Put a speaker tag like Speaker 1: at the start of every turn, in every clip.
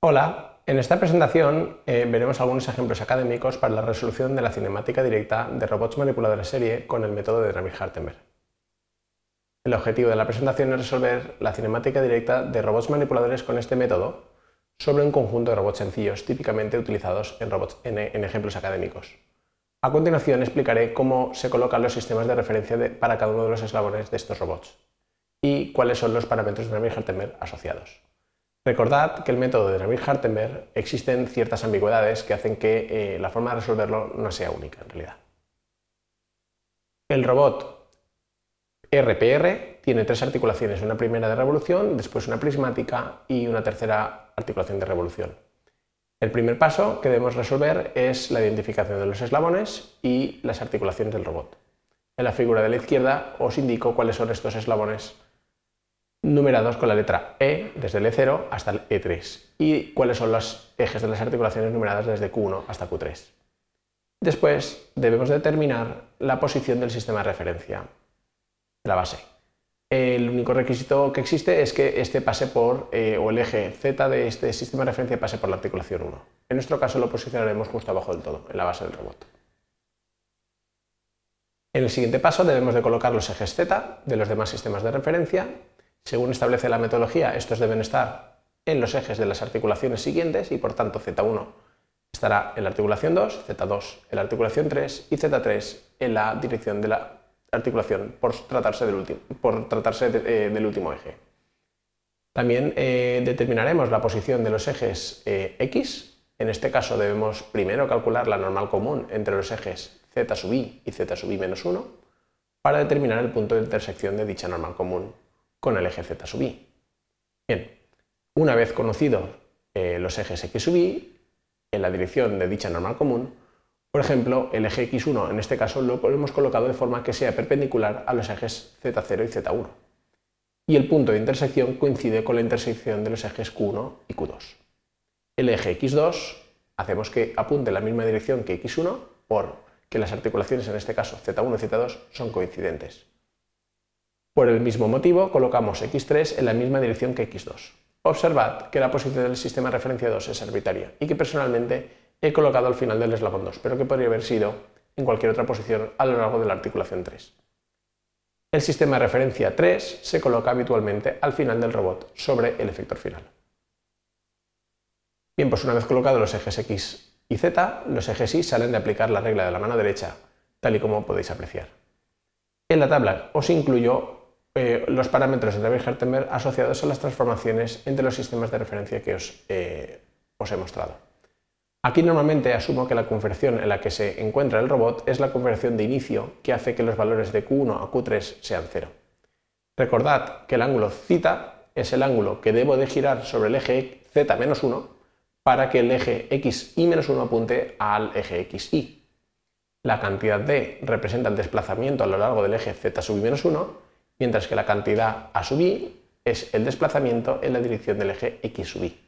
Speaker 1: Hola, en esta presentación eh, veremos algunos ejemplos académicos para la resolución de la cinemática directa de robots manipuladores serie con el método de remy Hartemer. El objetivo de la presentación es resolver la cinemática directa de robots manipuladores con este método sobre un conjunto de robots sencillos típicamente utilizados en, robots, en, ejemplos académicos. A continuación explicaré cómo se colocan los sistemas de referencia para cada uno de los eslabones de estos robots y cuáles son los parámetros de Remy-Hartenberg asociados. Recordad que el método de David hartenberg existen ciertas ambigüedades que hacen que eh, la forma de resolverlo no sea única en realidad. El robot RPR tiene tres articulaciones, una primera de revolución, después una prismática y una tercera articulación de revolución. El primer paso que debemos resolver es la identificación de los eslabones y las articulaciones del robot. En la figura de la izquierda os indico cuáles son estos eslabones numerados con la letra E desde el E0 hasta el E3 y cuáles son los ejes de las articulaciones numeradas desde Q1 hasta Q3. Después debemos determinar la posición del sistema de referencia, la base. El único requisito que existe es que este pase por, eh, o el eje Z de este sistema de referencia pase por la articulación 1. En nuestro caso lo posicionaremos justo abajo del todo, en la base del robot. En el siguiente paso debemos de colocar los ejes Z de los demás sistemas de referencia según establece la metodología, estos deben estar en los ejes de las articulaciones siguientes y por tanto Z1 estará en la articulación 2, Z2 en la articulación 3 y Z3 en la dirección de la articulación por tratarse del, por tratarse eh, del último eje. También eh, determinaremos la posición de los ejes eh, X. En este caso debemos primero calcular la normal común entre los ejes Z sub i y Z sub i menos 1 para determinar el punto de intersección de dicha normal común con el eje z sub i. Bien, una vez conocidos eh, los ejes x sub i, en la dirección de dicha normal común, por ejemplo, el eje x1 en este caso lo hemos colocado de forma que sea perpendicular a los ejes z0 y z1. Y el punto de intersección coincide con la intersección de los ejes q1 y q2. El eje x2 hacemos que apunte en la misma dirección que x1 por que las articulaciones, en este caso z1 y z2, son coincidentes. Por el mismo motivo, colocamos x3 en la misma dirección que x2. Observad que la posición del sistema referencia 2 es arbitraria y que personalmente he colocado al final del eslabón 2, pero que podría haber sido en cualquier otra posición a lo largo de la articulación 3. El sistema de referencia 3 se coloca habitualmente al final del robot, sobre el efector final. Bien, pues una vez colocados los ejes X y Z, los ejes Y salen de aplicar la regla de la mano derecha, tal y como podéis apreciar. En la tabla os incluyo los parámetros de David Hertenberg asociados a las transformaciones entre los sistemas de referencia que os, eh, he mostrado. Aquí normalmente asumo que la conversión en la que se encuentra el robot es la conversión de inicio que hace que los valores de Q1 a Q3 sean cero. Recordad que el ángulo zeta es el ángulo que debo de girar sobre el eje z-1 para que el eje x menos 1 apunte al eje x La cantidad d representa el desplazamiento a lo largo del eje z sub menos 1 mientras que la cantidad a sub i es el desplazamiento en la dirección del eje x sub i,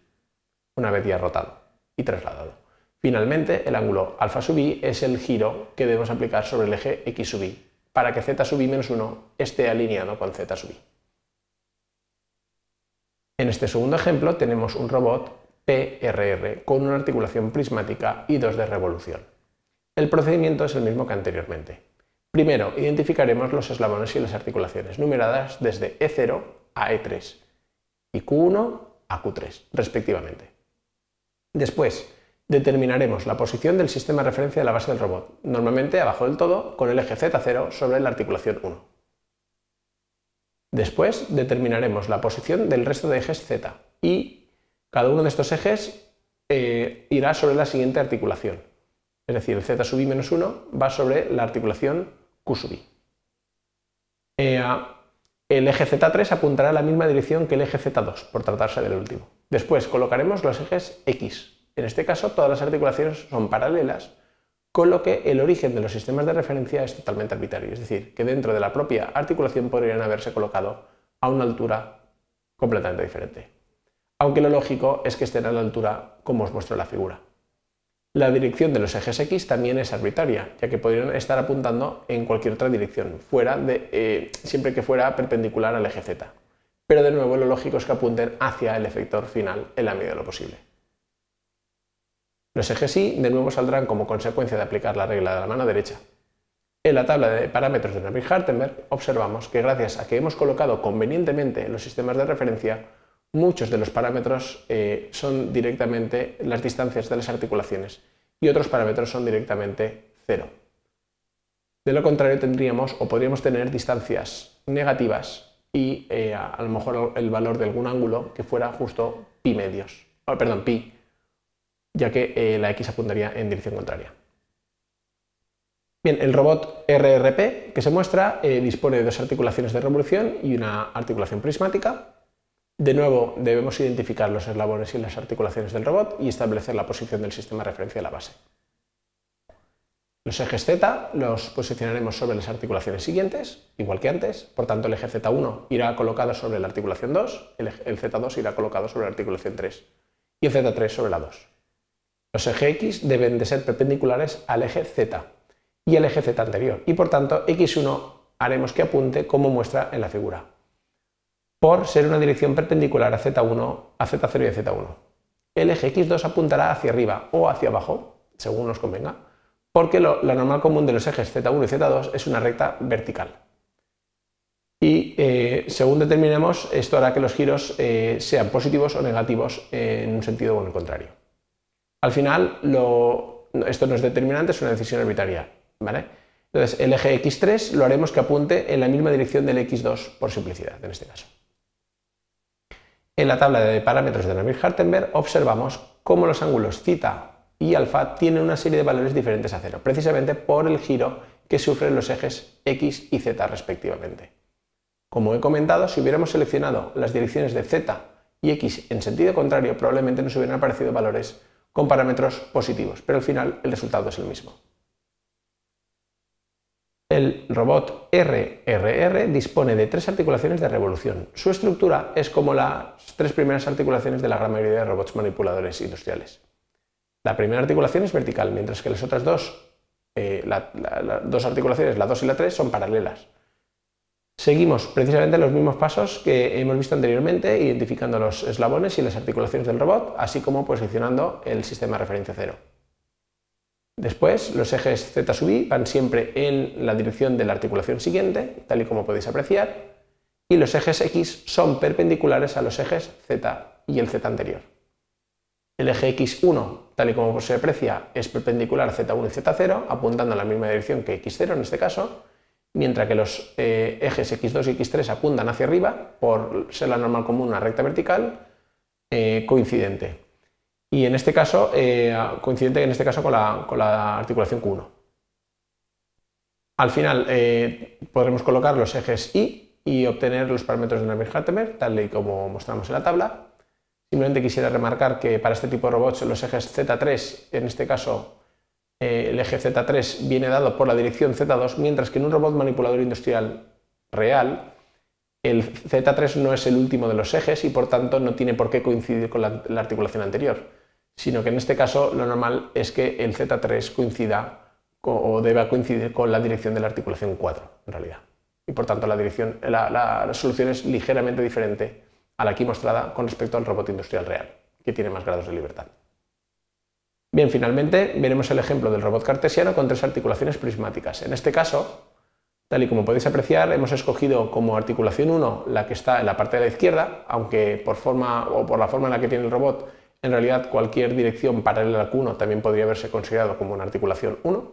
Speaker 1: una vez ya rotado y trasladado. Finalmente, el ángulo alfa sub i es el giro que debemos aplicar sobre el eje x sub i, para que z sub i menos 1 esté alineado con z sub i. En este segundo ejemplo tenemos un robot PRR con una articulación prismática y dos de revolución. El procedimiento es el mismo que anteriormente. Primero, identificaremos los eslabones y las articulaciones numeradas desde E0 a E3 y Q1 a Q3, respectivamente. Después, determinaremos la posición del sistema de referencia de la base del robot, normalmente abajo del todo, con el eje Z0 sobre la articulación 1. Después, determinaremos la posición del resto de ejes Z y cada uno de estos ejes eh, irá sobre la siguiente articulación. Es decir, el Z sub i menos 1 va sobre la articulación Q sub eh, el eje Z3 apuntará a la misma dirección que el eje Z2, por tratarse del último. Después colocaremos los ejes X. En este caso, todas las articulaciones son paralelas, con lo que el origen de los sistemas de referencia es totalmente arbitrario, es decir, que dentro de la propia articulación podrían haberse colocado a una altura completamente diferente. Aunque lo lógico es que estén a la altura como os muestro la figura. La dirección de los ejes X también es arbitraria, ya que podrían estar apuntando en cualquier otra dirección, fuera de, eh, siempre que fuera perpendicular al eje Z. Pero de nuevo lo lógico es que apunten hacia el efector final en la medida de lo posible. Los ejes Y de nuevo saldrán como consecuencia de aplicar la regla de la mano derecha. En la tabla de parámetros de Navier-Hartenberg observamos que gracias a que hemos colocado convenientemente los sistemas de referencia, muchos de los parámetros eh, son directamente las distancias de las articulaciones y otros parámetros son directamente cero. De lo contrario tendríamos o podríamos tener distancias negativas y eh, a, lo mejor el valor de algún ángulo que fuera justo pi medios, ah, perdón, pi, ya que eh, la x apuntaría en dirección contraria. Bien, el robot RRP que se muestra dispone de dos articulaciones de revolución y una articulación prismática. De nuevo, debemos identificar los eslabones y las articulaciones del robot y establecer la posición del sistema de referencia de la base. Los ejes Z los posicionaremos sobre las articulaciones siguientes, igual que antes, por tanto el eje Z1 irá colocado sobre la articulación 2, el, Z2 irá colocado sobre la articulación 3 y el Z3 sobre la 2. Los ejes X deben de ser perpendiculares al eje Z y al eje Z anterior y por tanto X1 haremos que apunte como muestra en la figura por ser una dirección perpendicular a Z1, a Z0 y a Z1. El eje X2 apuntará hacia arriba o hacia abajo, según nos convenga, porque la normal común de los ejes Z1 y Z2 es una recta vertical. Y eh, según determinemos, esto hará que los giros eh, sean positivos o negativos en un sentido o en el contrario. Al final, esto no es determinante, es una decisión arbitraria. ¿vale? Entonces, el eje X3 lo haremos que apunte en la misma dirección del X2 por simplicidad, en este caso. En la tabla de parámetros de Navier-Hartenberg observamos cómo los ángulos zeta y alfa tienen una serie de valores diferentes a cero, precisamente por el giro que sufren los ejes x y z respectivamente. Como he comentado, si hubiéramos seleccionado las direcciones de z y x en sentido contrario, probablemente nos hubieran aparecido valores con parámetros positivos, pero al final el resultado es el mismo. El robot RRR dispone de tres articulaciones de revolución. Su estructura es como las tres primeras articulaciones de la gran mayoría de robots manipuladores industriales. La primera articulación es vertical, mientras que las otras dos, eh, las dos articulaciones, la 2 y la 3, son paralelas. Seguimos precisamente los mismos pasos que hemos visto anteriormente, identificando los eslabones y las articulaciones del robot, así como posicionando el sistema de referencia cero. Después, los ejes Z sub I van siempre en la dirección de la articulación siguiente, tal y como podéis apreciar, y los ejes X son perpendiculares a los ejes Z y el Z anterior. El eje X1, tal y como se aprecia, es perpendicular a Z1 y Z0, apuntando en la misma dirección que X0 en este caso, mientras que los eh, ejes X2 y X3 apuntan hacia arriba por ser la normal común una recta vertical eh, coincidente y en este caso, eh, coincidente en este caso con la, articulación Q1. Al final eh, podremos colocar los ejes Y y obtener los parámetros de navier Hartemer, tal y como mostramos en la tabla. Simplemente quisiera remarcar que para este tipo de robots los ejes Z3, en este caso eh, el eje Z3 viene dado por la dirección Z2, mientras que en un robot manipulador industrial real, el Z3 no es el último de los ejes y por tanto no tiene por qué coincidir con la articulación anterior sino que en este caso lo normal es que el Z3 coincida o deba coincidir con la dirección de la articulación 4, en realidad. Y por tanto la, dirección, la solución es ligeramente diferente a la aquí mostrada con respecto al robot industrial real, que tiene más grados de libertad. Bien, finalmente veremos el ejemplo del robot cartesiano con tres articulaciones prismáticas. En este caso, tal y como podéis apreciar, hemos escogido como articulación 1 la que está en la parte de la izquierda, aunque por forma o por la forma en la que tiene el robot en realidad, cualquier dirección paralela al Q1 también podría haberse considerado como una articulación 1.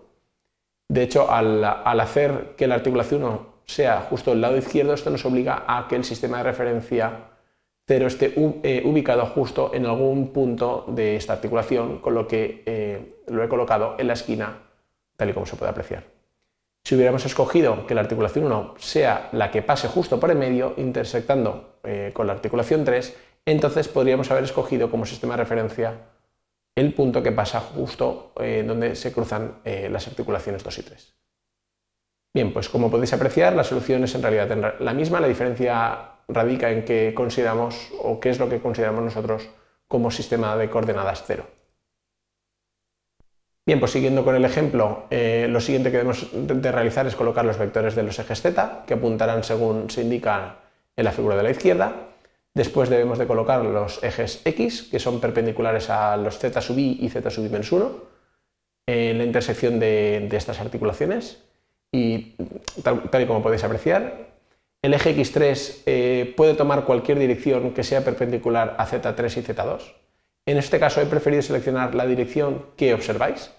Speaker 1: De hecho, al, hacer que la articulación 1 sea justo el lado izquierdo, esto nos obliga a que el sistema de referencia 0 esté eh, ubicado justo en algún punto de esta articulación, con lo que eh, lo he colocado en la esquina, tal y como se puede apreciar. Si hubiéramos escogido que la articulación 1 sea la que pase justo por el medio, intersectando eh, con la articulación 3, entonces podríamos haber escogido como sistema de referencia el punto que pasa justo en eh, donde se cruzan eh, las articulaciones 2 y 3. Bien, pues como podéis apreciar, la solución es en realidad la misma, la diferencia radica en que consideramos o qué es lo que consideramos nosotros como sistema de coordenadas cero. Bien, pues siguiendo con el ejemplo, eh, lo siguiente que debemos de realizar es colocar los vectores de los ejes z, que apuntarán según se indica en la figura de la izquierda, Después debemos de colocar los ejes X, que son perpendiculares a los Z sub i y Z sub i menos 1, en la intersección de, estas articulaciones. Y tal, y como podéis apreciar, el eje X3 eh, puede tomar cualquier dirección que sea perpendicular a Z3 y Z2. En este caso he preferido seleccionar la dirección que observáis,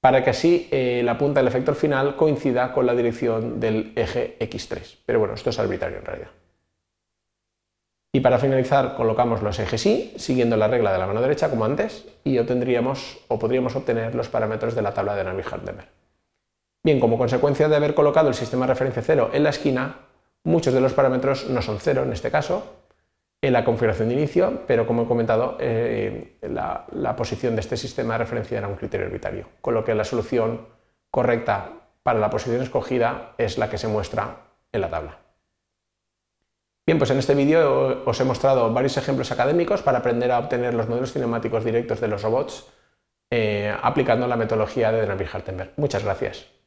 Speaker 1: para que así eh, la punta del efector final coincida con la dirección del eje X3. Pero bueno, esto es arbitrario en realidad. Y para finalizar colocamos los ejes Y siguiendo la regla de la mano derecha como antes y obtendríamos o podríamos obtener los parámetros de la tabla de Navier-Hardenberg. Bien, como consecuencia de haber colocado el sistema de referencia cero en la esquina, muchos de los parámetros no son cero en este caso, en la configuración de inicio, pero como he comentado, eh, la, la posición de este sistema de referencia era un criterio arbitrario, con lo que la solución correcta para la posición escogida es la que se muestra en la tabla. Bien, pues en este vídeo os he mostrado varios ejemplos académicos para aprender a obtener los modelos cinemáticos directos de los robots eh, aplicando la metodología de draper hartenberg Muchas gracias.